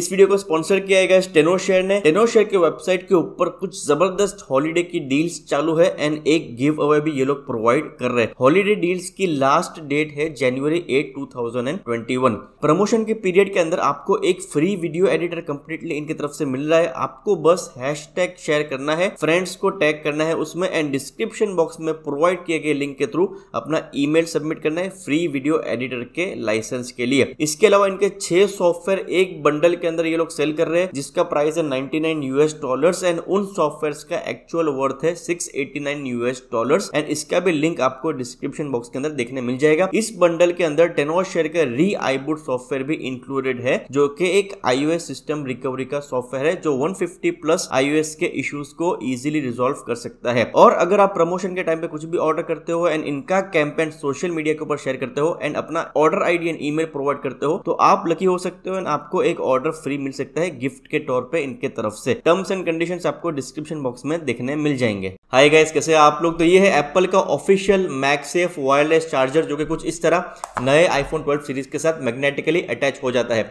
इस वीडियो को स्पॉन्सर किया गया टेनो शेयर ने टेनो शेयर के वेबसाइट के ऊपर कुछ जबरदस्त हॉलीडे की डील्स चालू है एंड एक गिव अवे भी ये लोग प्रोवाइड कर रहे हैं हॉलीडे डील्स की लास्ट डेट है जनवरी 8 2021 प्रमोशन के पीरियड के अंदर आपको एक फ्री वीडियो एडिटर कंप्लीटली इनकी तरफ से मिल रहा है आपको बस हैश शेयर करना है फ्रेंड्स को टैग करना है उसमें एंड डिस्क्रिप्शन बॉक्स में प्रोवाइड किए गए लिंक के थ्रू अपना ईमेल सबमिट करना है फ्री वीडियो एडिटर के लाइसेंस के लिए इसके अलावा इनके छह सॉफ्टवेयर एक बंडल के अंदर ये लोग सेल कर रहे हैं जिसका प्राइस है 99 यूएस डॉलर एंड उन सॉफ्टवेयर का एक्चुअल वर्थ है 689 यूएस डॉलर एंड इसका भी लिंक आपको डिस्क्रिप्शन बॉक्स के अंदर देखने मिल जाएगा इस बंडल के अंदर टेनोर शेयर का री आईबुड सॉफ्टवेयर भी इंक्लूडेड है जो कि एक आईओएस सिस्टम रिकवरी का सॉफ्टवेयर है जो वन प्लस आईओएस के इश्यूज को इजिली रिजोल्व कर सकता है और अगर आप प्रमोशन के टाइम पे कुछ भी ऑर्डर करते हो एंड इनका कैंपेन सोशल मीडिया के ऊपर शेयर करते हो एंड अपना order ID and email provide करते हो तो आप लकी हो सकते हो एंड आपको एक ऑर्डर तरफ फ्री मिल सकता है गिफ्ट के तौर पे इनके तरफ से टर्म्स एंड कंडीशन आपको डिस्क्रिप्शन बॉक्स में देखने मिल जाएंगे हाय गाइस कैसे आप लोग तो ये है एप्पल का ऑफिशियल मैक्सेफ वायरलेस चार्जर जो कि कुछ इस तरह नए आईफोन 12 सीरीज के साथ मैग्नेटिकली अटैच हो जाता है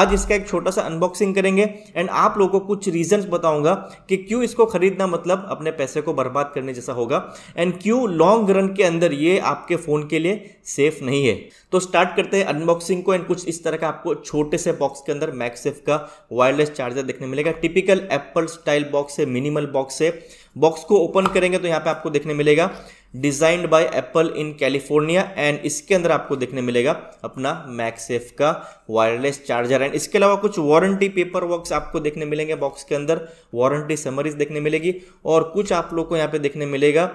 आज इसका एक छोटा सा अनबॉक्सिंग करेंगे एंड आप लोगों को कुछ रीजंस बताऊंगा कि क्यों इसको खरीदना मतलब अपने पैसे को बर्बाद करने जैसा होगा एंड क्यों लॉन्ग रन के अंदर ये आपके फोन के लिए सेफ नहीं है तो स्टार्ट करते हैं अनबॉक्सिंग को एंड कुछ इस तरह का आपको छोटे से बॉक्स के अंदर मैक्स सिर्फ का वायरलेस चार्जर देखने मिलेगा टिपिकल एप्पल स्टाइल बॉक्स है मिनिमल बॉक्स है बॉक्स को ओपन करेंगे तो यहाँ पे आपको देखने मिलेगा designed by Apple in California and इसके अंदर आपको देखने मिलेगा अपना मैकसेफ का वायरलेस चार्जर एंड इसके अलावा कुछ वारंटी पेपर वर्क आपको देखने मिलेंगे बॉक्स के अंदर वारंटी समरीज देखने मिलेगी और कुछ आप लोग को यहाँ पे देखने मिलेगा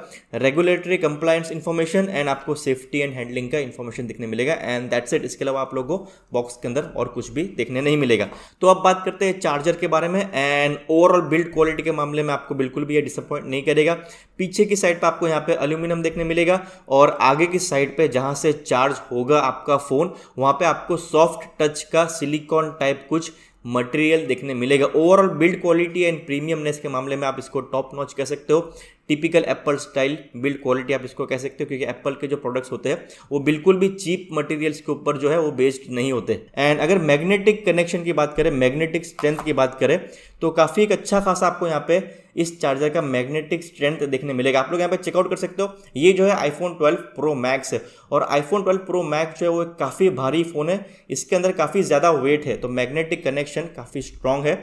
रेगुलेटरी कंप्लायंस इन्फॉर्मेशन एंड आपको सेफ्टी एंड हैंडलिंग का इन्फॉर्मेशन देखने मिलेगा एंड दैट सेट इसके अलावा आप लोग को बॉक्स के अंदर और कुछ भी देखने नहीं मिलेगा तो अब बात करते हैं चार्जर के बारे में एंड ओवरऑल बिल्ड क्वालिटी के मामले में आपको बिल्कुल भी यह डिसअपॉइंट नहीं करेगा पीछे की साइड पर आपको यहाँ पे अल्यूम टर्मिनम देखने मिलेगा और आगे की साइड पे जहां से चार्ज होगा आपका फ़ोन वहां पे आपको सॉफ्ट टच का सिलिकॉन टाइप कुछ मटेरियल देखने मिलेगा overall build quality and premiumness के मामले में आप इसको टॉप नॉच कह सकते हो typical Apple style build quality आप इसको कह सकते हो क्योंकि एप्पल के जो प्रोडक्ट्स होते हैं वो बिल्कुल भी चीप मटेरियल्स के ऊपर जो है वो बेस्ड नहीं होते एंड अगर मैग्नेटिक कनेक्शन की बात करें मैग्नेटिक स्ट्रेंथ की बात करें तो काफ़ी एक अच्छा खासा आपको यहाँ पे इस चार्जर का मैग्नेटिक स्ट्रेंथ देखने मिलेगा आप लोग यहाँ पे चेकआउट कर सकते हो ये जो है आईफोन 12 प्रो मैक्स है और आईफोन 12 प्रो मैक्स जो है वो काफ़ी भारी फ़ोन है इसके अंदर काफ़ी ज़्यादा वेट है तो मैग्नेटिक कनेक्शन काफ़ी स्ट्रांग है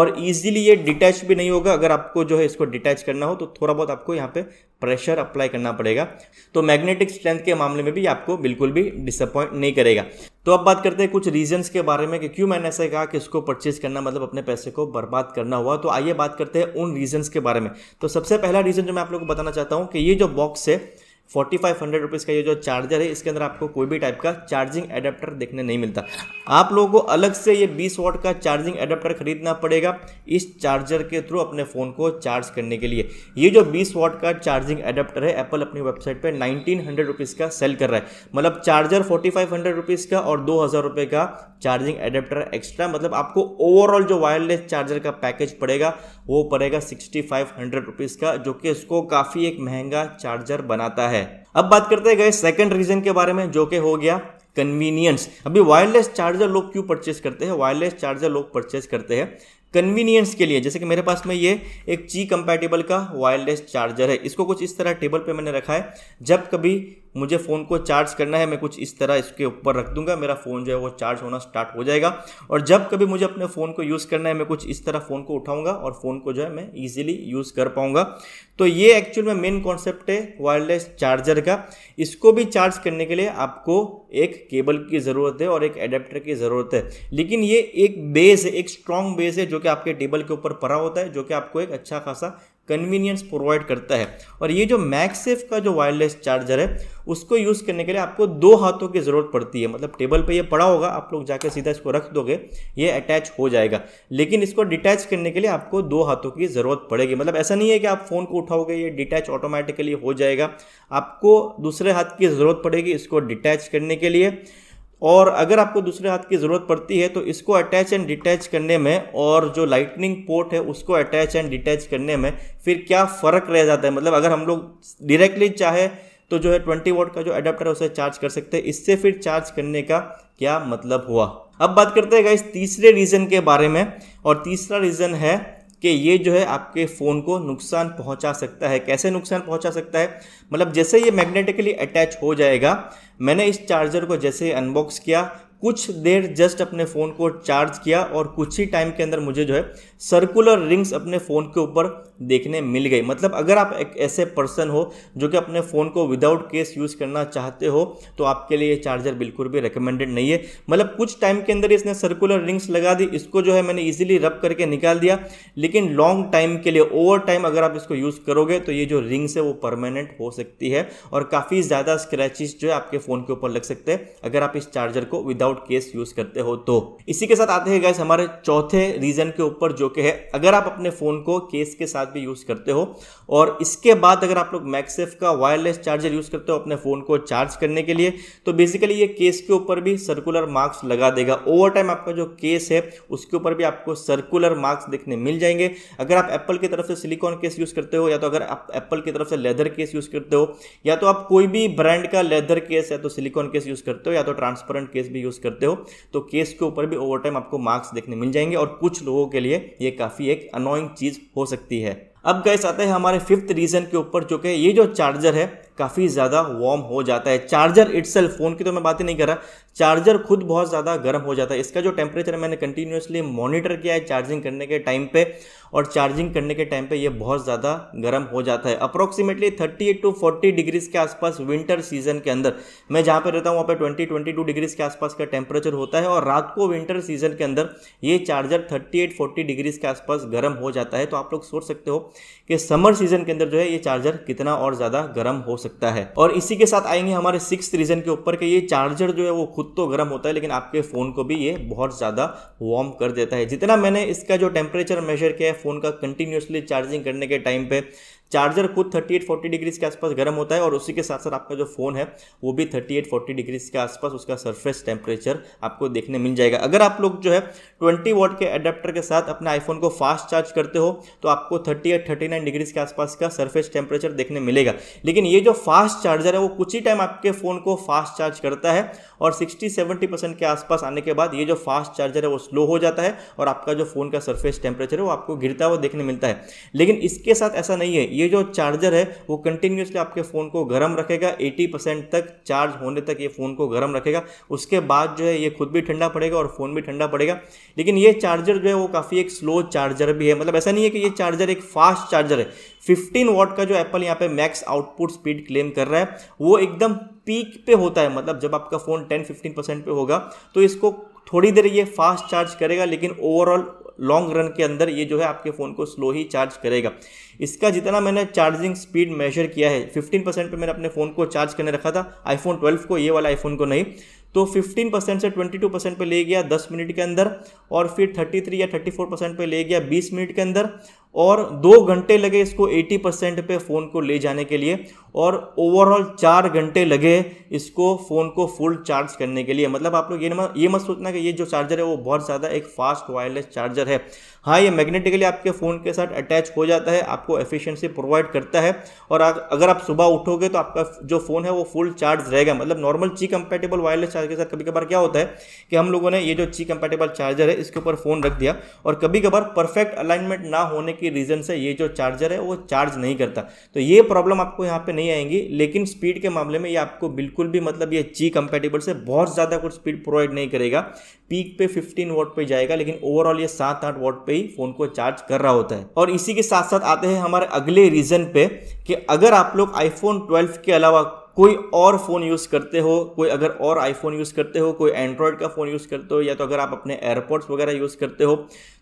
और ईजिली ये डिटैच भी नहीं होगा अगर आपको जो है इसको डिटैच करना हो तो थोड़ा बहुत आपको यहाँ पे प्रेशर अप्लाई करना पड़ेगा तो मैग्नेटिक स्ट्रेंथ के मामले में भी आपको बिल्कुल भी डिसअपॉइंट नहीं करेगा तो अब बात करते हैं कुछ रीजंस के बारे में कि क्यों मैंने ऐसे कहा कि इसको परचेज करना मतलब अपने पैसे को बर्बाद करना हुआ तो आइए बात करते हैं उन रीजंस के बारे में तो सबसे पहला रीजन जो मैं आप लोग को बताना चाहता हूँ कि ये जो बॉक्स है फोर्टी फाइव हंड्रेड रुपीज़ का ये जो चार्जर है इसके अंदर आपको कोई भी टाइप का चार्जिंग एडेप्टर देखने नहीं मिलता आप लोगों को अलग से ये बीस वॉट का चार्जिंग एडेप्टर खरीदना पड़ेगा इस चार्जर के थ्रू अपने फ़ोन को चार्ज करने के लिए ये जो बीस वॉट का चार्जिंग एडेप्टर है एप्पल अपनी वेबसाइट पर नाइनटीन हंड्रेड रुपीज़ का सेल कर रहा है मतलब charger forty five hundred rupees का और दो हज़ार का चार्जिंग एडेप्टर एक्स्ट्रा मतलब आपको ओवरऑल जो वायरलेस चार्जर का पैकेज पड़ेगा वो पड़ेगा सिक्सटी फाइव हंड्रेड रुपीज़ का जो कि इसको काफ़ी एक महंगा चार्जर बनाता है है अब बात करते हैं गए सेकंड रीजन के बारे में जो कि हो गया कन्वीनियंस अभी वायरलेस चार्जर लोग क्यों परचेस करते हैं वायरलेस चार्जर लोग परचेस करते हैं कन्वीनियंस के लिए जैसे कि मेरे पास में ये एक ची कंपैटिबल का वायरलेस चार्जर है इसको कुछ इस तरह टेबल पे मैंने रखा है जब कभी मुझे फ़ोन को चार्ज करना है मैं कुछ इस तरह इसके ऊपर रख दूंगा मेरा फ़ोन जो है वो चार्ज होना स्टार्ट हो जाएगा और जब कभी मुझे अपने फ़ोन को यूज़ करना है मैं कुछ इस तरह फ़ोन को उठाऊंगा और फ़ोन को जो है मैं ईजिली यूज़ कर पाऊंगा तो ये एक्चुअल में मेन कॉन्सेप्ट है वायरलेस चार्जर का इसको भी चार्ज करने के लिए आपको एक केबल की ज़रूरत है और एक एडेप्टर की ज़रूरत है लेकिन ये एक बेस है एक स्ट्रॉन्ग बेस है जो कि आपके टेबल के ऊपर परा होता है जो कि आपको एक अच्छा खासा कन्वीनियंस प्रोवाइड करता है और ये जो मैक्सेफ का जो वायरलेस चार्जर है उसको यूज़ करने के लिए आपको दो हाथों की ज़रूरत पड़ती है मतलब टेबल पे ये पड़ा होगा आप लोग जाकर सीधा इसको रख दोगे ये अटैच हो जाएगा लेकिन इसको डिटैच करने के लिए आपको दो हाथों की ज़रूरत पड़ेगी मतलब ऐसा नहीं है कि आप फ़ोन को उठाओगे ये डिटैच ऑटोमेटिकली हो जाएगा आपको दूसरे हाथ की ज़रूरत पड़ेगी इसको डिटैच करने के लिए और अगर आपको दूसरे हाथ की ज़रूरत पड़ती है तो इसको अटैच एंड डिटैच करने में और जो लाइटनिंग पोर्ट है उसको अटैच एंड डिटैच करने में फिर क्या फ़र्क रह जाता है मतलब अगर हम लोग डायरेक्टली चाहे तो जो है ट्वेंटी वोट का जो अडेप्टर है उसे चार्ज कर सकते हैं इससे फिर चार्ज करने का क्या मतलब हुआ अब बात करते हैं इस तीसरे रीज़न के बारे में और तीसरा रीज़न है कि ये जो है आपके फ़ोन को नुकसान पहुंचा सकता है कैसे नुकसान पहुंचा सकता है मतलब जैसे ये मैग्नेटिकली अटैच हो जाएगा मैंने इस चार्जर को जैसे अनबॉक्स किया कुछ देर जस्ट अपने फ़ोन को चार्ज किया और कुछ ही टाइम के अंदर मुझे जो है सर्कुलर रिंग्स अपने फ़ोन के ऊपर देखने मिल गई मतलब अगर आप एक ऐसे पर्सन हो जो कि अपने फ़ोन को विदाउट केस यूज़ करना चाहते हो तो आपके लिए ये चार्जर बिल्कुल भी रिकमेंडेड नहीं है मतलब कुछ टाइम के अंदर इसने सर्कुलर रिंग्स लगा दी इसको जो है मैंने ईजिली रब करके निकाल दिया लेकिन लॉन्ग टाइम के लिए ओवर टाइम अगर आप इसको यूज़ करोगे तो ये जो रिंग्स है वो परमानेंट हो सकती है और काफ़ी ज़्यादा स्क्रैचेस जो है आपके फ़ोन के ऊपर लग सकते हैं अगर आप इस चार्जर को विदाउट विदाउट केस यूज करते हो तो इसी के साथ आते हैं गैस हमारे चौथे रीजन के ऊपर जो कि है अगर आप अपने फोन को केस के साथ भी यूज करते हो और इसके बाद अगर आप लोग मैक्सेफ का वायरलेस चार्जर यूज करते हो अपने फोन को चार्ज करने के लिए तो बेसिकली ये केस के ऊपर भी सर्कुलर मार्क्स लगा देगा ओवर टाइम आपका जो केस है उसके ऊपर भी आपको सर्कुलर मार्क्स देखने मिल जाएंगे अगर आप एप्पल की तरफ से सिलिकॉन केस यूज करते हो या तो अगर आप एप्पल की तरफ से लेदर केस यूज करते हो या तो आप कोई भी ब्रांड का लेदर केस या तो सिलिकॉन केस यूज करते हो या तो ट्रांसपेरेंट केस भी यूज यूज़ करते हो तो केस के ऊपर भी ओवर टाइम आपको मार्क्स देखने मिल जाएंगे और कुछ लोगों के लिए ये काफ़ी एक अनोइंग चीज़ हो सकती है अब गैस आते हैं हमारे फिफ्थ रीजन के ऊपर जो कि ये जो चार्जर है काफ़ी ज़्यादा वार्म हो जाता है चार्जर इट फ़ोन की तो मैं बात ही नहीं कर रहा चार्जर खुद बहुत ज़्यादा गर्म हो जाता है इसका जो टेम्परेचर मैंने कंटिन्यूसली मॉनिटर किया है चार्जिंग करने के टाइम पे और चार्जिंग करने के टाइम पे ये बहुत ज़्यादा गर्म हो जाता है अप्रॉक्सीमेटली 38 टू 40 डिग्रीज के आसपास विंटर सीजन के अंदर मैं जहाँ पे रहता हूँ वहाँ पर ट्वेंटी ट्वेंटी डिग्रीज के आसपास का टेम्परेचर होता है और रात को विंटर सीजन के अंदर ये चार्जर थर्टी एट डिग्रीज के आसपास गर्म हो जाता है तो आप लोग सोच सकते हो कि समर सीजन के अंदर जो है ये चार्जर कितना और ज़्यादा गर्म हो सकता है और इसी के साथ आएंगे हमारे सिक्स रीजन के ऊपर कि ये चार्जर जो है वो खुद तो गर्म होता है लेकिन आपके फ़ोन को भी ये बहुत ज़्यादा वार्म कर देता है जितना मैंने इसका जो टेम्परेचर मेजर किया है फ़ोन का कंटिन्यूसली चार्जिंग करने के टाइम पे चार्जर खुद 38 40 डिग्रीज के आसपास गर्म होता है और उसी के साथ साथ आपका जो फ़ोन है वो भी 38 40 डिग्रीज के आसपास उसका सरफेस टेम्परेचर आपको देखने मिल जाएगा अगर आप लोग जो है 20 वॉट के एडेप्टर के साथ अपने आईफोन को फास्ट चार्ज करते हो तो आपको 38 39 डिग्रीज के आसपास का सर्फेस टेम्परेचर देखने मिलेगा लेकिन ये जो फास्ट चार्जर है वो कुछ ही टाइम आपके फ़ोन को फास्ट चार्ज करता है और सिक्सटी सेवेंटी परसेंट के आसपास आने के बाद ये जो फास्ट चार्जर है वो स्लो हो जाता है और आपका जो फ़ोन का सरफेस टेम्परेचर है वो आपको गिरता हुआ देखने मिलता है लेकिन इसके साथ ऐसा नहीं है ये जो चार्जर है वो कंटिन्यूसली आपके फ़ोन को गर्म रखेगा एटी परसेंट तक चार्ज होने तक ये फ़ोन को गर्म रखेगा उसके बाद जो है ये खुद भी ठंडा पड़ेगा और फ़ोन भी ठंडा पड़ेगा लेकिन ये चार्जर जो है वो काफ़ी एक स्लो चार्जर भी है मतलब ऐसा नहीं है कि ये चार्जर एक फास्ट चार्जर है 15 वॉट का जो एप्पल यहाँ पे मैक्स आउटपुट स्पीड क्लेम कर रहा है वो एकदम पीक पे होता है मतलब जब आपका फ़ोन टेन फिफ्टीन परसेंट पे होगा तो इसको थोड़ी देर ये फास्ट चार्ज करेगा लेकिन ओवरऑल लॉन्ग रन के अंदर ये जो है आपके फ़ोन को स्लो ही चार्ज करेगा इसका जितना मैंने चार्जिंग स्पीड मेजर किया है 15 परसेंट पर मैंने अपने फ़ोन को चार्ज करने रखा था आईफोन 12 को ये वाला आईफोन को नहीं तो 15 परसेंट से 22 परसेंट पर ले गया 10 मिनट के अंदर और फिर 33 या 34 परसेंट पर ले गया 20 मिनट के अंदर और दो घंटे लगे इसको 80 परसेंट पे फ़ोन को ले जाने के लिए और ओवरऑल चार घंटे लगे इसको फ़ोन को फुल चार्ज करने के लिए मतलब आप लोग ये मत ये मत सोचना कि ये जो चार्जर है वो बहुत ज़्यादा एक फास्ट वायरलेस चार्जर है हाँ ये मैग्नेटिकली आपके फ़ोन के साथ अटैच हो जाता है आपको एफिशिएंसी प्रोवाइड करता है और अगर आप सुबह उठोगे तो आपका जो फ़ोन है वो फुल चार्ज रहेगा मतलब नॉर्मल ची कंपेटेबल वायरलेस चार्जर के साथ कभी कभार क्या होता है कि हम लोगों ने ये जो ची कंपेटेबल चार्जर है इसके ऊपर फ़ोन रख दिया और कभी कभार परफेक्ट अलाइनमेंट ना होने की की रीज़न से ये जो चार्जर है वो चार्ज नहीं करता तो ये प्रॉब्लम आपको यहाँ पे नहीं आएंगी लेकिन स्पीड के मामले में ये आपको बिल्कुल भी मतलब ये जी कंपेटेबल से बहुत ज़्यादा कुछ स्पीड प्रोवाइड नहीं करेगा पीक पे 15 वोट पे जाएगा लेकिन ओवरऑल ये सात आठ वोट पे ही फ़ोन को चार्ज कर रहा होता है और इसी के साथ साथ आते हैं हमारे अगले रीज़न पे कि अगर आप लोग आईफोन ट्वेल्व के अलावा कोई और फ़ोन यूज़ करते हो कोई अगर और आईफोन यूज़ करते हो कोई एंड्रॉयड का फ़ोन यूज़ करते हो या तो अगर आप अपने एयरपोर्ट्स वगैरह यूज़ करते हो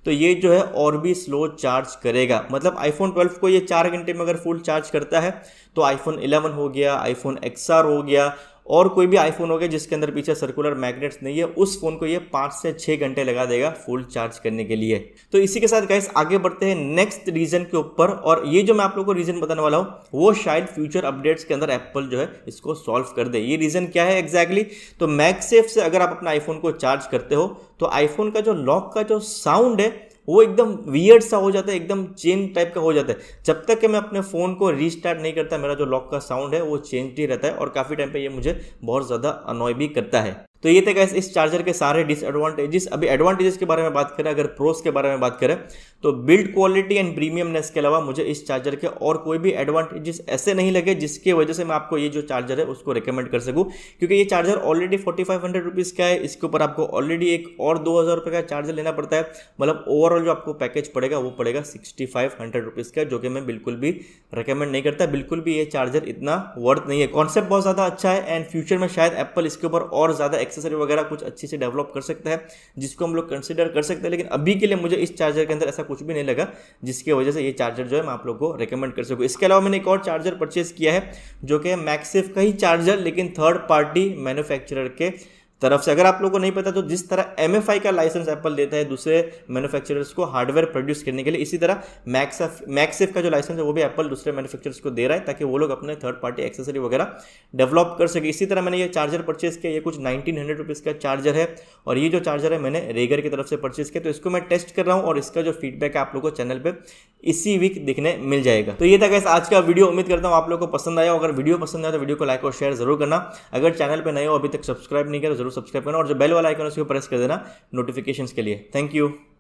तो ये जो है और भी स्लो चार्ज करेगा मतलब आईफोन 12 को ये चार घंटे में अगर फुल चार्ज करता है तो आईफोन 11 हो गया आईफोन एक्सआर हो गया और कोई भी आईफोन हो गया जिसके अंदर पीछे सर्कुलर मैग्नेट्स नहीं है उस फोन को ये पाँच से छः घंटे लगा देगा फुल चार्ज करने के लिए तो इसी के साथ गाइस आगे बढ़ते हैं नेक्स्ट रीजन के ऊपर और ये जो मैं आप लोग को रीजन बताने वाला हूँ वो शायद फ्यूचर अपडेट्स के अंदर एप्पल जो है इसको सॉल्व कर दे ये रीजन क्या है एग्जैक्टली exactly? तो मैक्सेफ से अगर आप अपना आईफोन को चार्ज करते हो तो आईफोन का जो लॉक का जो साउंड है वो एकदम वियर्ड सा हो जाता है एकदम चेन टाइप का हो जाता है जब तक कि मैं अपने फ़ोन को रीस्टार्ट नहीं करता मेरा जो लॉक का साउंड है वो चेंज ही रहता है और काफ़ी टाइम पर ये मुझे बहुत ज़्यादा अनॉय भी करता है तो ये थे गैस इस चार्जर के सारे डिसएडवांटेजेस अभी एडवांटेजेस के बारे में बात करें अगर प्रोस के बारे में बात करें तो बिल्ड क्वालिटी एंड प्रीमियमनेस के अलावा मुझे इस चार्जर के और कोई भी एडवांटेजेस ऐसे नहीं लगे जिसकी वजह से मैं आपको ये जो चार्जर है उसको रिकमेंड कर सकूँ क्योंकि ये charger already forty five hundred rupees का है इसके ऊपर आपको ऑलरेडी एक और दो हज़ार रुपये का चार्जर लेना पड़ता है मतलब ओवरऑल जो आपको पैकेज पड़ेगा वो पड़ेगा सिक्सटी फाइव हंड्रेड रुपीज़ का जो कि मैं बिल्कुल भी रिकमेंड नहीं करता बिल्कुल भी ये चार्जर इतना वर्थ नहीं है कॉन्सेप्ट बहुत ज़्यादा अच्छा है एंड फ्यूचर में शायद एप्पल इसके ऊपर और ज़्यादा एक्सेसरी वगैरह कुछ अच्छे से डेवलप कर सकता है जिसको हम लोग कंसिडर कर सकते हैं लेकिन अभी के लिए मुझे इस चार्जर के अंदर ऐसा कुछ भी नहीं लगा जिसकी वजह से ये चार्जर जो है मैं आप लोग को रिकमेंड कर सकूँ इसके अलावा मैंने एक और चार्जर परचेज किया है जो कि मैक्सिफ का ही चार्जर लेकिन थर्ड पार्टी मैन्युफैक्चरर के तरफ से अगर आप लोगों को नहीं पता तो जिस तरह एम का लाइसेंस एप्पल देता है दूसरे मैन्युफैक्चरर्स को हार्डवेयर प्रोड्यूस करने के लिए इसी तरह मैक्सफ मैक्सेफ का जो लाइसेंस है वो भी एप्पल दूसरे मैन्युफैक्चरर्स को दे रहा है ताकि वो लोग अपने थर्ड पार्टी एक्सेसरी वगैरह डेवलप कर सके इसी तरह मैंने ये चार्जर परचेज किया ये कुछ नाइनटीन हंड्रेड रुपीज़ का चार्जर है और ये जो चार्जर है मैंने रेगर की तरफ से परचेज किया तो इसको मैं टेस्ट कर रहा हूँ और इसका जो फीडबैक है आप लोग को चैनल पर इसी वीक देखने मिल जाएगा तो ये था कैसे आज का वीडियो उम्मीद करता हूँ आप लोग को पसंद आया अगर वीडियो पसंद आया तो वीडियो को लाइक और शेयर जरूर करना अगर चैनल पर नए हो अभी तक सब्सक्राइब नहीं किया तो जरूर सब्सक्राइब करना और जो बेल वाला आइकन उसको प्रेस कर देना नोटिफिकेशन के लिए थैंक यू